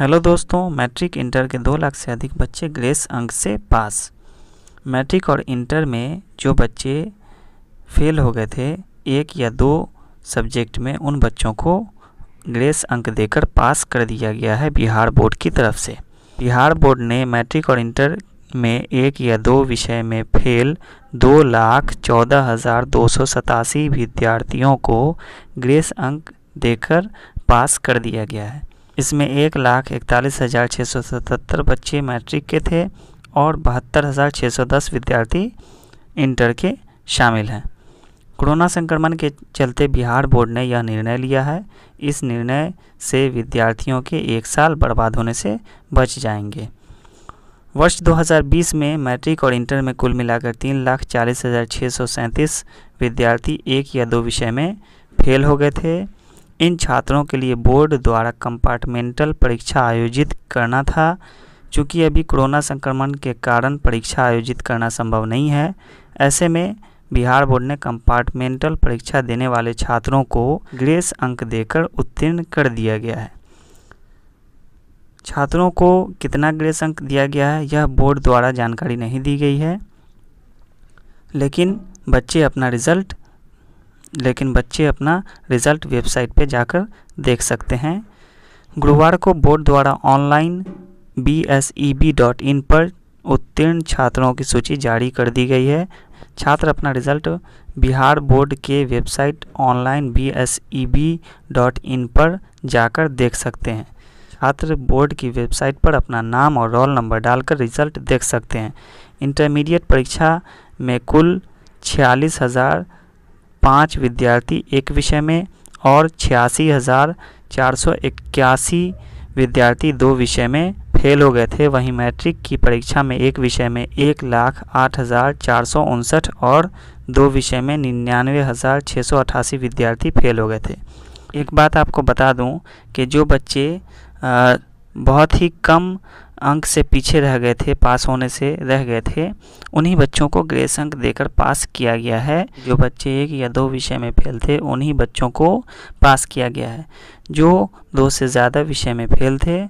hello दोस्तों matric inter के दो लाख से अधिक बच्चे ग्रेस अंक से पास मैट्रिक और इंटर में जो बच्चे फेल हो गए थे एक या दो सब्जेक्ट में उन बच्चों को ग्रेस अंक देकर पास कर दिया गया है बिहार बोर्ड की तरफ से बिहार बोर्ड ने मैट्रिक और इंटर में एक या दो विषय में फेल दो लाख चौदह हज़ार दो सौ सतासी विद्यार्थियों को ग्रेस अंक देकर पास कर दिया गया है इसमें एक लाख इकतालीस हज़ार छः सौ सतहत्तर बच्चे मैट्रिक के थे और बहत्तर हज़ार छः सौ दस विद्यार्थी इंटर के शामिल हैं कोरोना संक्रमण के चलते बिहार बोर्ड ने यह निर्णय लिया है इस निर्णय से विद्यार्थियों के एक साल बर्बाद होने से बच जाएंगे वर्ष 2020 में मैट्रिक और इंटर में कुल मिलाकर तीन लाख चालीस हज़ार छः सौ सैंतीस विद्यार्थी एक या दो विषय में फेल हो गए थे इन छात्रों के लिए बोर्ड द्वारा कंपार्टमेंटल परीक्षा आयोजित करना था चूँकि अभी कोरोना संक्रमण के कारण परीक्षा आयोजित करना संभव नहीं है ऐसे में बिहार बोर्ड ने कंपार्टमेंटल परीक्षा देने वाले छात्रों को ग्रेस अंक देकर उत्तीर्ण कर दिया गया है छात्रों को कितना ग्रेस अंक दिया गया है यह बोर्ड द्वारा जानकारी नहीं दी गई है लेकिन बच्चे अपना रिजल्ट लेकिन बच्चे अपना रिज़ल्ट वेबसाइट पे जाकर देख सकते हैं गुरुवार को बोर्ड द्वारा online B S E B dot in पर उत्तीर्ण छात्रों की सूची जारी कर दी गई है छात्र अपना रिजल्ट बिहार बोर्ड के website online B S E B dot in पर जाकर देख सकते हैं छात्र बोर्ड की वेबसाइट पर अपना नाम और रोल नंबर डालकर रिजल्ट देख सकते हैं इंटरमीडिएट परीक्षा में कुल छियालीस हज़ार पाँच विद्यार्थी एक विषय में और छियासी हज़ार चार सौ इक्यासी विद्यार्थी दो विषय में फेल हो गए थे वहीं मैट्रिक की परीक्षा में एक विषय में एक लाख आठ हज़ार चार सौ उनसठ और दो विषय में निन्यानवे हज़ार छः सौ अठासी विद्यार्थी फेल हो गए थे एक बात आपको बता दूं कि जो बच्चे बहुत ही कम अंक से पीछे रह गए थे पास होने से रह गए थे उन्हीं बच्चों को ग्रेस अंक देकर पास किया गया है जो बच्चे एक या दो विषय में फेल थे उन्हीं बच्चों को पास किया गया है जो दो से ज़्यादा विषय में फेल थे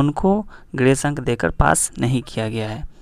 उनको ग्रेस अंक देकर पास नहीं किया गया है